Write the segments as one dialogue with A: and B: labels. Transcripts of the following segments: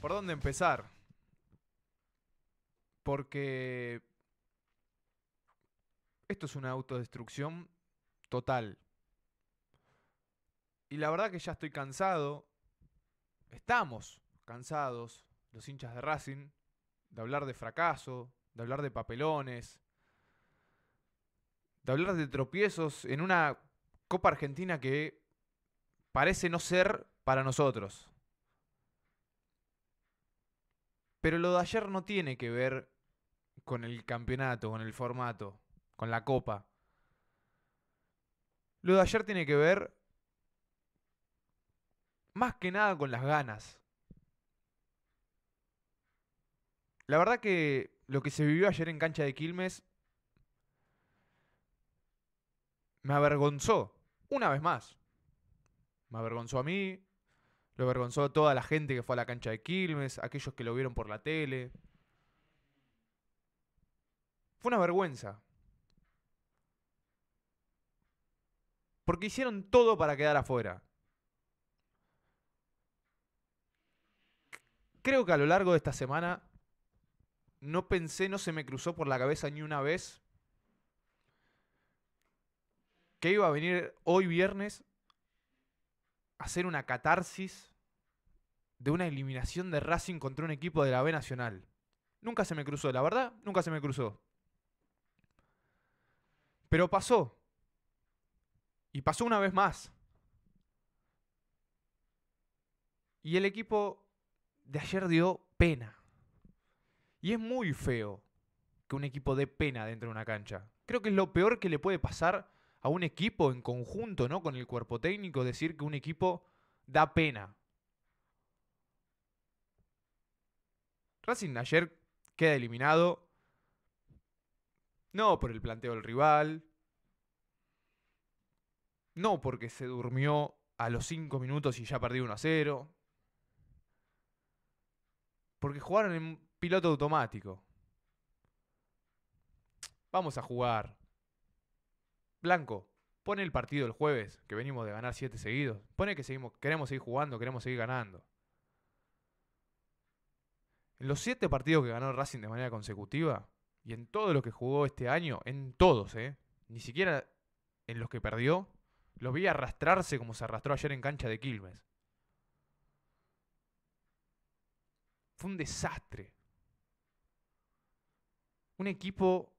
A: ¿Por dónde empezar? Porque esto es una autodestrucción total. Y la verdad que ya estoy cansado. Estamos cansados, los hinchas de Racing, de hablar de fracaso, de hablar de papelones, de hablar de tropiezos en una Copa Argentina que parece no ser para nosotros. Pero lo de ayer no tiene que ver con el campeonato, con el formato, con la copa. Lo de ayer tiene que ver más que nada con las ganas. La verdad que lo que se vivió ayer en cancha de Quilmes me avergonzó, una vez más. Me avergonzó a mí, lo avergonzó a toda la gente que fue a la cancha de Quilmes, aquellos que lo vieron por la tele. Fue una vergüenza. Porque hicieron todo para quedar afuera. Creo que a lo largo de esta semana no pensé, no se me cruzó por la cabeza ni una vez que iba a venir hoy viernes a hacer una catarsis de una eliminación de Racing contra un equipo de la B Nacional. Nunca se me cruzó, la verdad, nunca se me cruzó. Pero pasó. Y pasó una vez más. Y el equipo de ayer dio pena. Y es muy feo que un equipo dé pena dentro de una cancha. Creo que es lo peor que le puede pasar a un equipo en conjunto, ¿no? Con el cuerpo técnico, decir que un equipo da pena. Racing ayer queda eliminado. No por el planteo del rival. No porque se durmió a los 5 minutos y ya perdió 1 a 0. Porque jugaron en piloto automático. Vamos a jugar. Blanco, pone el partido el jueves, que venimos de ganar 7 seguidos. Pone que seguimos, queremos seguir jugando, queremos seguir ganando. En los siete partidos que ganó Racing de manera consecutiva, y en todo lo que jugó este año, en todos, ¿eh? Ni siquiera en los que perdió, los vi arrastrarse como se arrastró ayer en cancha de Quilmes. Fue un desastre. Un equipo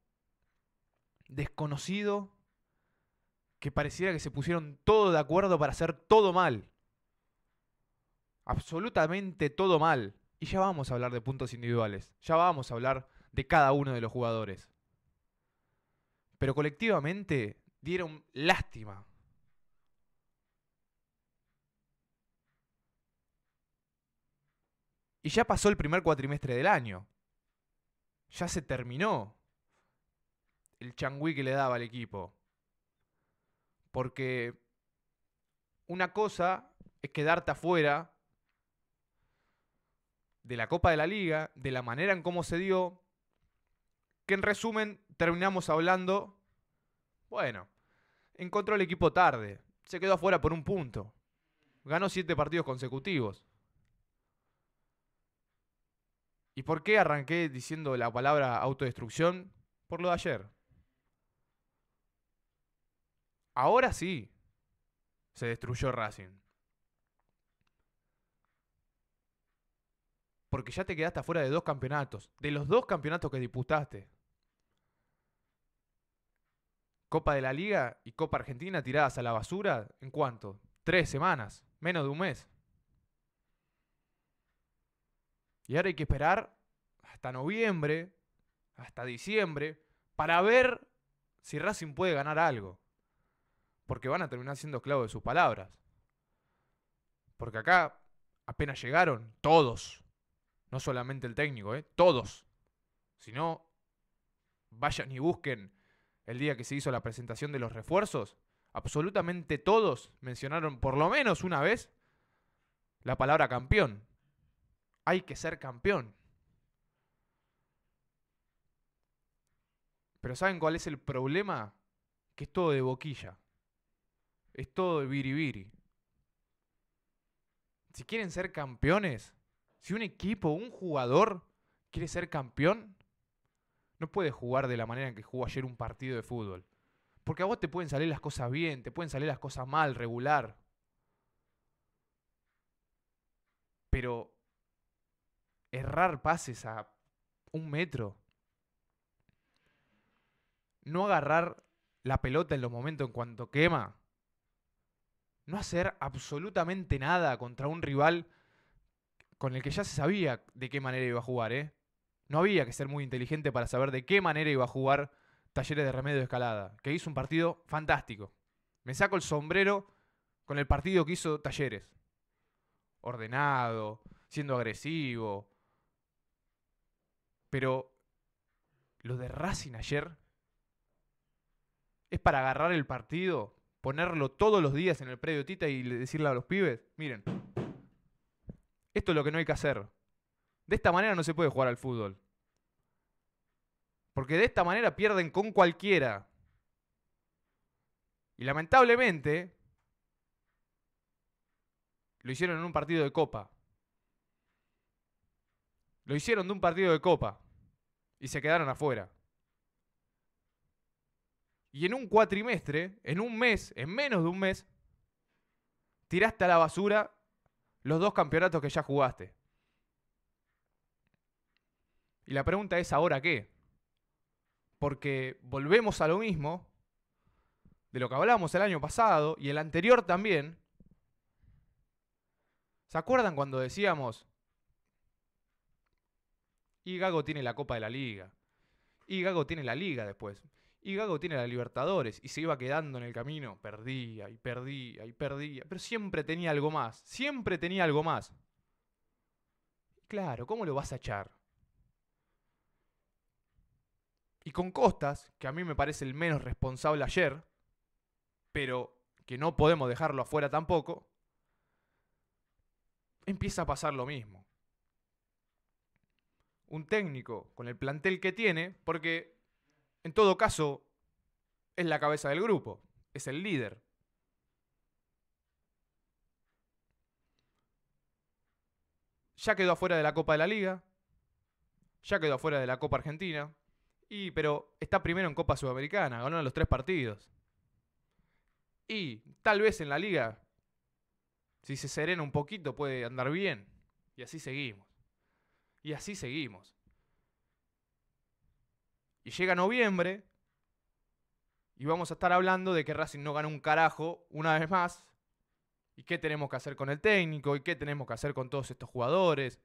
A: desconocido que pareciera que se pusieron todo de acuerdo para hacer todo mal. Absolutamente todo mal. Y ya vamos a hablar de puntos individuales, ya vamos a hablar de cada uno de los jugadores. Pero colectivamente dieron lástima. Y ya pasó el primer cuatrimestre del año. Ya se terminó el changüí que le daba al equipo. Porque una cosa es quedarte afuera de la Copa de la Liga, de la manera en cómo se dio, que en resumen terminamos hablando, bueno, encontró el equipo tarde, se quedó afuera por un punto, ganó siete partidos consecutivos. ¿Y por qué arranqué diciendo la palabra autodestrucción? Por lo de ayer. Ahora sí, se destruyó Racing. porque ya te quedaste afuera de dos campeonatos, de los dos campeonatos que disputaste. Copa de la Liga y Copa Argentina tiradas a la basura, ¿en cuánto? Tres semanas, menos de un mes. Y ahora hay que esperar hasta noviembre, hasta diciembre, para ver si Racing puede ganar algo. Porque van a terminar siendo clavos de sus palabras. Porque acá apenas llegaron todos, no solamente el técnico, ¿eh? todos. Si no, vayan y busquen el día que se hizo la presentación de los refuerzos. Absolutamente todos mencionaron por lo menos una vez la palabra campeón. Hay que ser campeón. Pero ¿saben cuál es el problema? Que es todo de boquilla. Es todo de biribiri. Si quieren ser campeones, si un equipo, un jugador quiere ser campeón, no puede jugar de la manera en que jugó ayer un partido de fútbol. Porque a vos te pueden salir las cosas bien, te pueden salir las cosas mal, regular. Pero errar pases a un metro, no agarrar la pelota en los momentos en cuanto quema, no hacer absolutamente nada contra un rival con el que ya se sabía de qué manera iba a jugar, ¿eh? No había que ser muy inteligente para saber de qué manera iba a jugar Talleres de Remedio de Escalada, que hizo un partido fantástico. Me saco el sombrero con el partido que hizo Talleres. Ordenado, siendo agresivo. Pero lo de Racing ayer es para agarrar el partido, ponerlo todos los días en el predio Tita y decirle a los pibes, miren, esto es lo que no hay que hacer. De esta manera no se puede jugar al fútbol. Porque de esta manera pierden con cualquiera. Y lamentablemente lo hicieron en un partido de copa. Lo hicieron de un partido de copa y se quedaron afuera. Y en un cuatrimestre, en un mes, en menos de un mes, tiraste a la basura los dos campeonatos que ya jugaste. Y la pregunta es, ¿ahora qué? Porque volvemos a lo mismo de lo que hablábamos el año pasado y el anterior también. ¿Se acuerdan cuando decíamos, y Gago tiene la Copa de la Liga? Y Gago tiene la Liga después. Y Gago tiene la Libertadores y se iba quedando en el camino. Perdía y perdía y perdía. Pero siempre tenía algo más. Siempre tenía algo más. Claro, ¿cómo lo vas a echar? Y con Costas, que a mí me parece el menos responsable ayer, pero que no podemos dejarlo afuera tampoco, empieza a pasar lo mismo. Un técnico con el plantel que tiene, porque en todo caso, es la cabeza del grupo, es el líder. Ya quedó afuera de la Copa de la Liga, ya quedó afuera de la Copa Argentina, y pero está primero en Copa Sudamericana, ganó los tres partidos. Y tal vez en la liga, si se serena un poquito, puede andar bien. Y así seguimos. Y así seguimos. Y llega noviembre y vamos a estar hablando de que Racing no gana un carajo una vez más. Y qué tenemos que hacer con el técnico y qué tenemos que hacer con todos estos jugadores.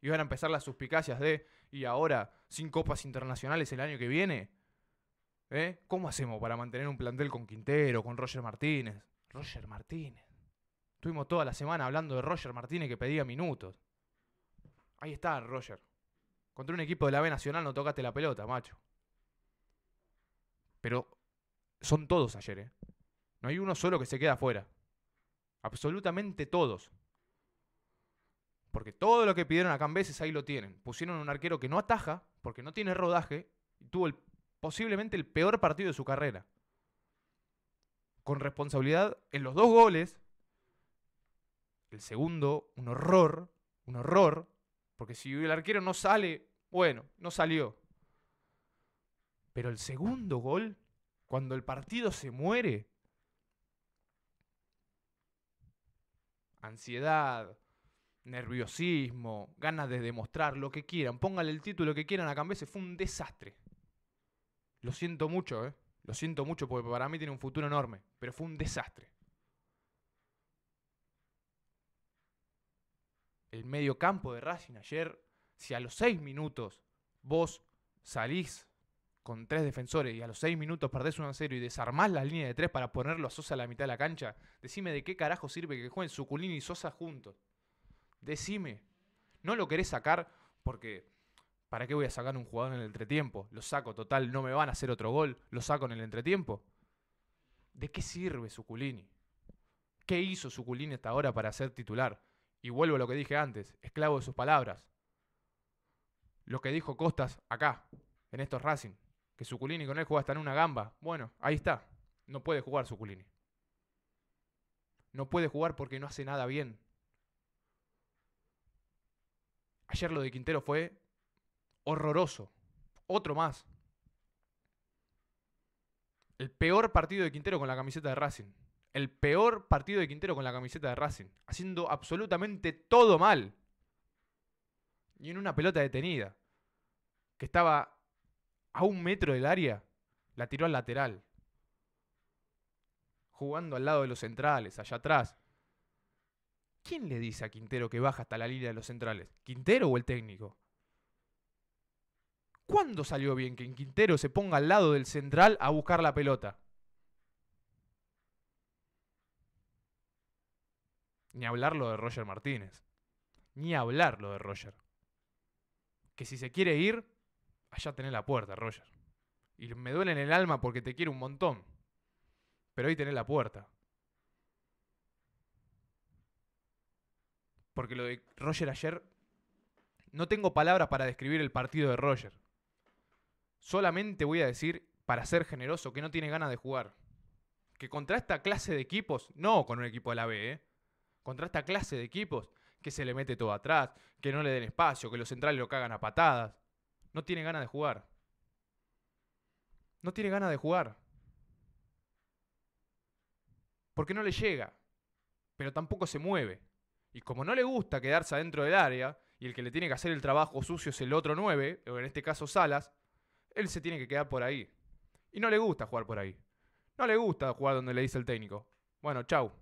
A: Y van a empezar las suspicacias de, y ahora, sin copas internacionales el año que viene. ¿eh? ¿Cómo hacemos para mantener un plantel con Quintero, con Roger Martínez? Roger Martínez. Estuvimos toda la semana hablando de Roger Martínez que pedía minutos. Ahí está, Roger. Contra un equipo de la B Nacional no tocaste la pelota, macho. Pero son todos ayer, ¿eh? No hay uno solo que se queda afuera. Absolutamente todos. Porque todo lo que pidieron a cambeses ahí lo tienen. Pusieron un arquero que no ataja, porque no tiene rodaje, y tuvo posiblemente el peor partido de su carrera. Con responsabilidad en los dos goles. El segundo, un horror, un horror, porque si el arquero no sale bueno, no salió. Pero el segundo gol, cuando el partido se muere, ansiedad, nerviosismo, ganas de demostrar lo que quieran, Pónganle el título que quieran a Cambese, fue un desastre. Lo siento mucho, ¿eh? Lo siento mucho porque para mí tiene un futuro enorme, pero fue un desastre. El medio campo de Racing ayer si a los seis minutos vos salís con tres defensores y a los seis minutos perdés un 0 y desarmás la línea de tres para ponerlo a Sosa a la mitad de la cancha, decime de qué carajo sirve que jueguen Suculini y Sosa juntos. Decime. No lo querés sacar porque ¿para qué voy a sacar un jugador en el entretiempo? Lo saco total, no me van a hacer otro gol, lo saco en el entretiempo. ¿De qué sirve Suculini? ¿Qué hizo Suculini hasta ahora para ser titular? Y vuelvo a lo que dije antes, esclavo de sus palabras lo que dijo Costas acá, en estos Racing, que Suculini con él juega hasta en una gamba. Bueno, ahí está. No puede jugar Suculini. No puede jugar porque no hace nada bien. Ayer lo de Quintero fue horroroso. Otro más. El peor partido de Quintero con la camiseta de Racing. El peor partido de Quintero con la camiseta de Racing. Haciendo absolutamente todo mal. Y en una pelota detenida que estaba a un metro del área, la tiró al lateral. Jugando al lado de los centrales, allá atrás. ¿Quién le dice a Quintero que baja hasta la línea de los centrales? ¿Quintero o el técnico? ¿Cuándo salió bien que Quintero se ponga al lado del central a buscar la pelota? Ni hablarlo de Roger Martínez. Ni hablarlo de Roger. Que si se quiere ir, allá tenés la puerta, Roger. Y me duele en el alma porque te quiero un montón. Pero ahí tenés la puerta. Porque lo de Roger ayer... No tengo palabras para describir el partido de Roger. Solamente voy a decir, para ser generoso, que no tiene ganas de jugar. Que contra esta clase de equipos, no con un equipo de la B, ¿eh? contra esta clase de equipos, que se le mete todo atrás, que no le den espacio, que los centrales lo cagan a patadas, no tiene ganas de jugar. No tiene ganas de jugar. Porque no le llega. Pero tampoco se mueve. Y como no le gusta quedarse adentro del área, y el que le tiene que hacer el trabajo sucio es el otro 9, o en este caso Salas, él se tiene que quedar por ahí. Y no le gusta jugar por ahí. No le gusta jugar donde le dice el técnico. Bueno, chau.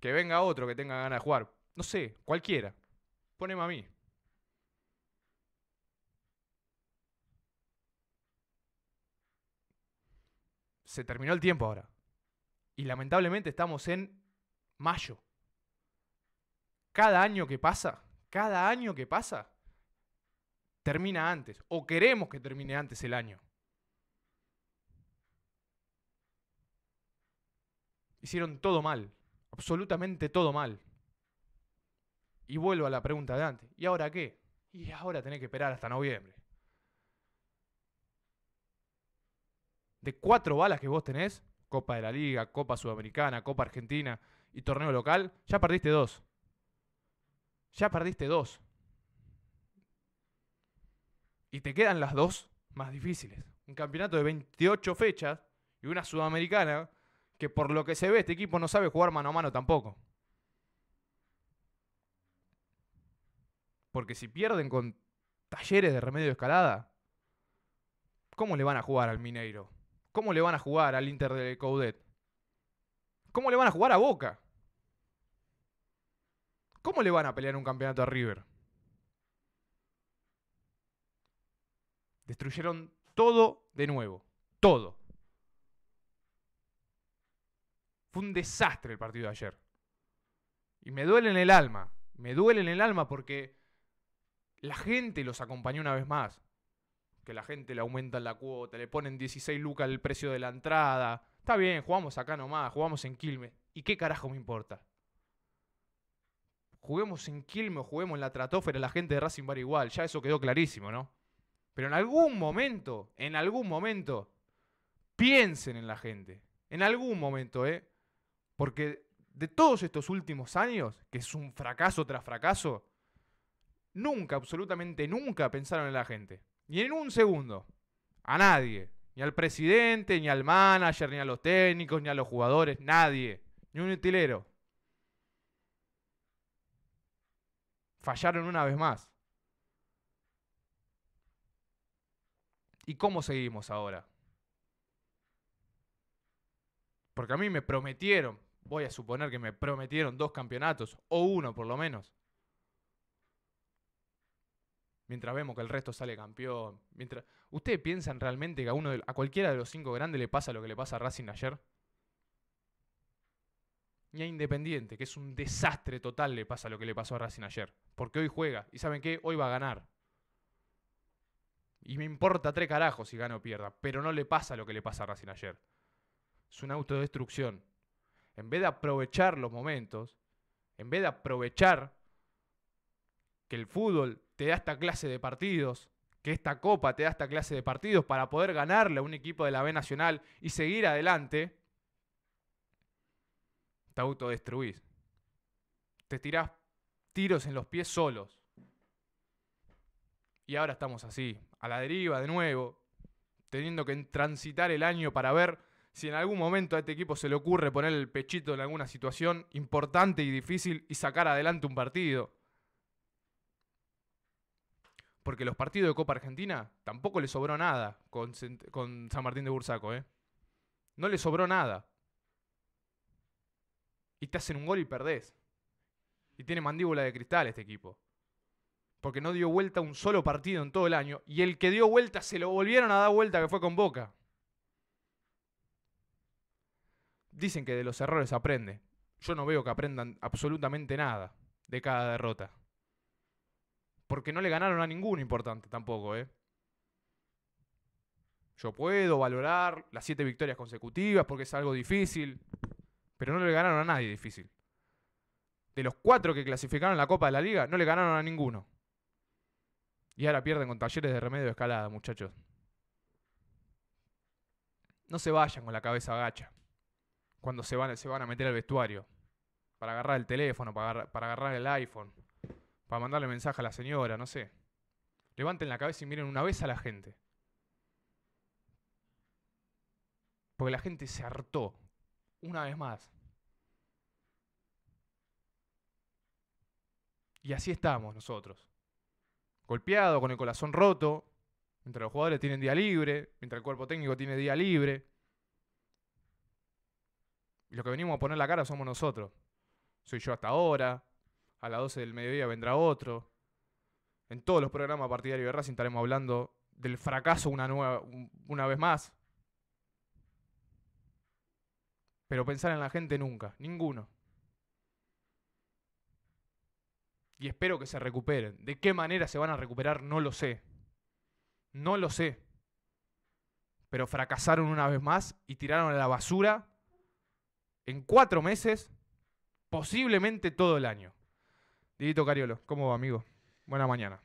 A: Que venga otro que tenga ganas de jugar. No sé, cualquiera. Poneme a mí. se terminó el tiempo ahora. Y lamentablemente estamos en mayo. Cada año que pasa, cada año que pasa, termina antes. O queremos que termine antes el año. Hicieron todo mal, absolutamente todo mal. Y vuelvo a la pregunta de antes. ¿Y ahora qué? Y ahora tenés que esperar hasta noviembre. de cuatro balas que vos tenés, Copa de la Liga, Copa Sudamericana, Copa Argentina y torneo local, ya perdiste dos. Ya perdiste dos. Y te quedan las dos más difíciles. Un campeonato de 28 fechas y una sudamericana que por lo que se ve este equipo no sabe jugar mano a mano tampoco. Porque si pierden con talleres de remedio de escalada, ¿cómo le van a jugar al Mineiro? ¿Cómo le van a jugar al Inter de Coudet? ¿Cómo le van a jugar a Boca? ¿Cómo le van a pelear un campeonato a River? Destruyeron todo de nuevo. Todo. Fue un desastre el partido de ayer. Y me duele en el alma. Me duele en el alma porque la gente los acompañó una vez más que la gente le aumentan la cuota, le ponen 16 lucas el precio de la entrada. Está bien, jugamos acá nomás, jugamos en Quilmes. ¿Y qué carajo me importa? Juguemos en Quilmes, juguemos en la tratófera, la gente de Racing Bar igual, ya eso quedó clarísimo, ¿no? Pero en algún momento, en algún momento, piensen en la gente. En algún momento, ¿eh? Porque de todos estos últimos años, que es un fracaso tras fracaso, nunca, absolutamente nunca pensaron en la gente. Ni en un segundo. A nadie. Ni al presidente, ni al manager, ni a los técnicos, ni a los jugadores. Nadie. Ni un utilero. Fallaron una vez más. ¿Y cómo seguimos ahora? Porque a mí me prometieron, voy a suponer que me prometieron dos campeonatos, o uno por lo menos mientras vemos que el resto sale campeón. Mientras... ¿Ustedes piensan realmente que a, uno a cualquiera de los cinco grandes le pasa lo que le pasa a Racing ayer? Ni a Independiente, que es un desastre total, le pasa lo que le pasó a Racing ayer. Porque hoy juega. ¿Y saben qué? Hoy va a ganar. Y me importa tres carajos si gana o pierda. Pero no le pasa lo que le pasa a Racing ayer. Es una autodestrucción. En vez de aprovechar los momentos, en vez de aprovechar que el fútbol te da esta clase de partidos, que esta copa te da esta clase de partidos para poder ganarle a un equipo de la B Nacional y seguir adelante, te autodestruís. Te tirás tiros en los pies solos. Y ahora estamos así, a la deriva de nuevo, teniendo que transitar el año para ver si en algún momento a este equipo se le ocurre poner el pechito en alguna situación importante y difícil y sacar adelante un partido porque los partidos de Copa Argentina tampoco le sobró nada con, San Martín de Bursaco, ¿eh? No le sobró nada. Y te hacen un gol y perdés. Y tiene mandíbula de cristal este equipo. Porque no dio vuelta un solo partido en todo el año. Y el que dio vuelta se lo volvieron a dar vuelta, que fue con Boca. Dicen que de los errores aprende. Yo no veo que aprendan absolutamente nada de cada derrota. Porque no le ganaron a ninguno, importante tampoco, ¿eh? Yo puedo valorar las siete victorias consecutivas porque es algo difícil, pero no le ganaron a nadie difícil. De los cuatro que clasificaron la Copa de la Liga, no le ganaron a ninguno. Y ahora pierden con talleres de remedio de escalada, muchachos. No se vayan con la cabeza agacha. cuando se van, se van a meter al vestuario para agarrar el teléfono, para para agarrar el iPhone. Para mandarle mensaje a la señora, no sé. Levanten la cabeza y miren una vez a la gente. Porque la gente se hartó. Una vez más. Y así estamos nosotros. Golpeado, con el corazón roto. Mientras los jugadores tienen día libre. Mientras el cuerpo técnico tiene día libre. Y los que venimos a poner la cara somos nosotros. Soy yo hasta ahora a las 12 del mediodía vendrá otro. En todos los programas partidarios de Racing estaremos hablando del fracaso una, nueva, una vez más. Pero pensar en la gente nunca, ninguno. Y espero que se recuperen. ¿De qué manera se van a recuperar? No lo sé. No lo sé. Pero fracasaron una vez más y tiraron a la basura en cuatro meses, posiblemente todo el año. Dito Cariolo, ¿cómo va, amigo? Buena mañana.